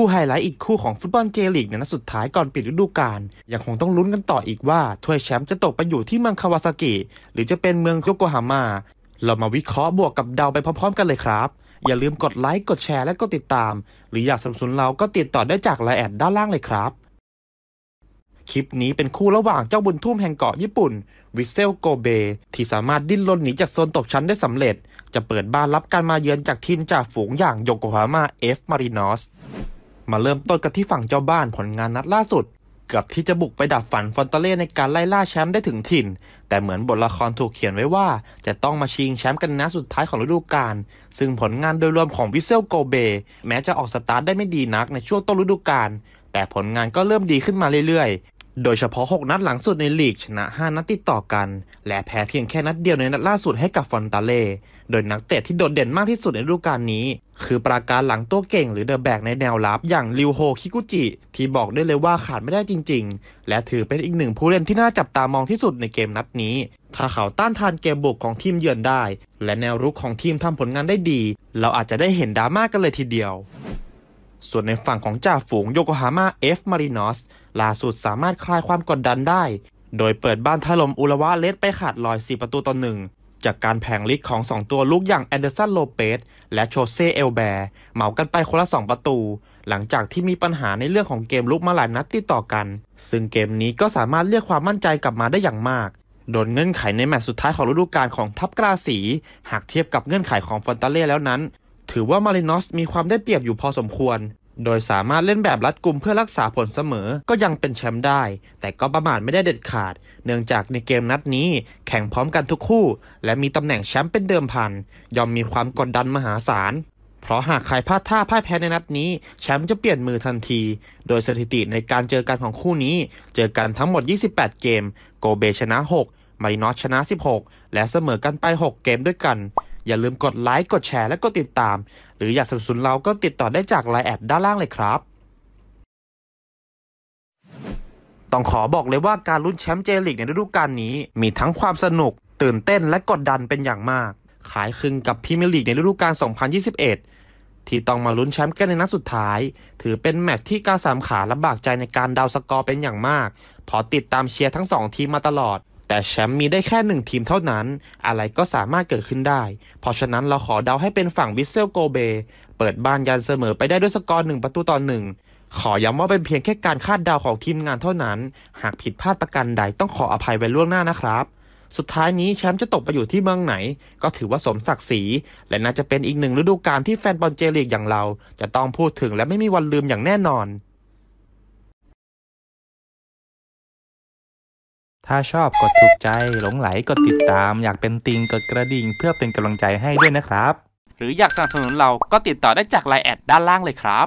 คู่ไฮไลท์อีกคู่ของฟุตบอลเจลีกในนัดสุดท้ายก่อนปิดฤดูกาลยังคงต้องลุ้นกันต่ออีกว่าถ้วยแชมป์จะตกไปอยู่ที่เมืองคาวาซากิหรือจะเป็นเมืองโยโกฮาม่า เรามาวิเคราะห์บวกกับเดาไปพร้อมๆกันเลยครับ อย่าลืมกดไลค์กดแชร์และกดติดตาม หรืออยากสนับสนุนเราก็ติดต่อได้จากไลน์แอดด้านล่างเลยครับ คลิปนี้เป็นคู่ระหว่างเจ้าบุญทุ่มแห่งเกาะญี่ปุ่นวิเซลโกเบที่สามารถดิ้นรนหนีจากโซนตกชั้นได้สำเร็จ จะเปิดบ้านรับการมาเยือนจากทีมจ่าฝูงอย่างโยโกฮาม่าเอฟมารินอสมาเริ่มต้นกันที่ฝั่งเจ้าบ้านผลงานนัดล่าสุดกับที่จะบุกไปดับฝันฟอนเตเล่ในการไล่ล่าแชมป์ได้ถึงถิ่น แต่เหมือนบทละครถูกเขียนไว้ว่า จะต้องมาชิงแชมป์กันนะสุดท้ายของฤดูกาลซึ่งผลงานโดยรวมของวิเซลโกเบแม้จะออกสตาร์ทได้ไม่ดีนักในช่วงต้นฤดูกาลแต่ผลงานก็เริ่มดีขึ้นมาเรื่อยๆโดยเฉพาะ 6 นัดหลังสุดในลีกชนะ 5 นัดติดต่อกัน และแพ้เพียงแค่นัดเดียวในนัดล่าสุดให้กับฟอนตาเล่ โดยนักเตะที่โดดเด่นมากที่สุดในฤดูกาลนี้ คือปราการหลังตัวเก่ง หรือเดอะแบกในแนวรับอย่างริวโฮ คิกุจิที่บอกได้เลยว่าขาดไม่ได้จริงๆ และถือเป็นอีกหนึ่งผู้เล่นที่น่าจับตามองที่สุดในเกมนัดนี้ ถ้าเขาต้านทานเกมบุกของทีมเยือนได้ และแนวรุกของทีมทำผลงานได้ดี เราอาจจะได้เห็นดราม่ากกันเลยทีเดียวส่วนในฝั่งของจ่าฝูงโยโกฮาม่าเอฟมารินอสล่าสุดสามารถคลายความกดดันได้ โดยเปิดบ้านถล่มอุลวะเลสไปขาดลอย4ประตูต่อหนึ่งจากการแผงลิกของ 2 ตัวลูกอย่างแอนเดอร์สันโลเปสและโชเซเอลแบร์เหมากันไปคนละ 2 ประตู หลังจากที่มีปัญหาในเรื่องของเกมลุกมาหลายนัดติดต่อกัน ซึ่งเกมนี้ก็สามารถเรียกความมั่นใจกลับมาได้อย่างมากโดนเงื่อนไขในแมตช์สุดท้ายของฤดูกาลของทัพกราสี หากเทียบกับเงื่อนไขของฟอนตาเล่แล้วนั้นถือว่ามารินอสมีความได้เปรียบอยู่พอสมควร โดยสามารถเล่นแบบรัดกุมเพื่อรักษาผลเสมอ ก็ยังเป็นแชมป์ได้ แต่ก็ประมาทไม่ได้เด็ดขาด เนื่องจากในเกมนัดนี้แข่งพร้อมกันทุกคู่ และมีตำแหน่งแชมป์เป็นเดิมพัน ยอมมีความกดดันมหาศาล เพราะหากใครพลาดท่าพ่ายแพ้ในนัดนี้ แชมป์จะเปลี่ยนมือทันที โดยสถิติในการเจอกันของคู่นี้เจอกันทั้งหมด 28 เกม โกเบชนะ 6 มารินอสชนะ 16 และเสมอกันไป 6 เกมด้วยกันอย่าลืมกดไลค์กดแชร์และกดติดตาม หรืออยากสนับสนุนเราก็ติดต่อได้จากไลน์แอดด้านล่างเลยครับ ต้องขอบอกเลยว่าการลุ้นแชมป์เจลิกในฤดูกาลนี้ มีทั้งความสนุก ตื่นเต้นและกดดันเป็นอย่างมาก ขายคลึงกับพรีเมียร์ลีกในฤดูกาล2021 ที่ต้องมาลุ้นแชมป์กันในนัดสุดท้าย ถือเป็นแมตช์ที่กาสามขาลำบากใจในการเดาสกอร์เป็นอย่างมากพอติดตามเชียร์ทั้งสองทีมมาตลอดแต่แชมป์มีได้แค่หนึ่งทีมเท่านั้น อะไรก็สามารถเกิดขึ้นได้ เพราะฉะนั้นเราขอเดาให้เป็นฝั่งวิเซลโกเบ เปิดบ้านยันเสมอไปได้ด้วยสกอร์หนึ่งประตูต่อหนึ่ง ขอย้ำว่าเป็นเพียงแค่การคาดเดาของทีมงานเท่านั้น หากผิดพลาดประการใดต้องขออภัยไว้ล่วงหน้านะครับ สุดท้ายนี้แชมป์จะตกไปอยู่ที่เมืองไหน ก็ถือว่าสมศักดิ์ศรี และน่าจะเป็นอีกหนึ่งฤดูกาลที่แฟนบอลเจลีกอย่างเรา จะต้องพูดถึงและไม่มีวันลืมอย่างแน่นอนถ้าชอบกดถูกใจหลงไหลกดติดตาม อยากเป็นติงกดกระดิ่งเพื่อเป็นกำลังใจให้ด้วยนะครับ หรืออยากสนับสนุนเราก็ติดต่อได้จากไลน์แอดด้านล่างเลยครับ